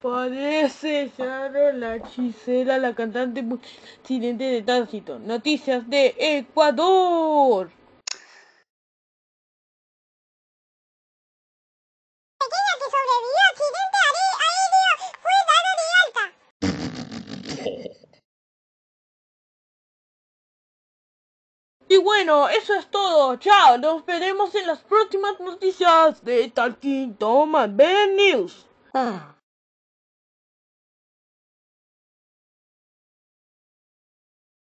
Parece Sharon la hechicera, la cantante presidente de tránsito. Noticias de Ecuador. Y bueno, eso es todo. Chao, nos veremos en las próximas noticias de Talking Tom and News. Ah.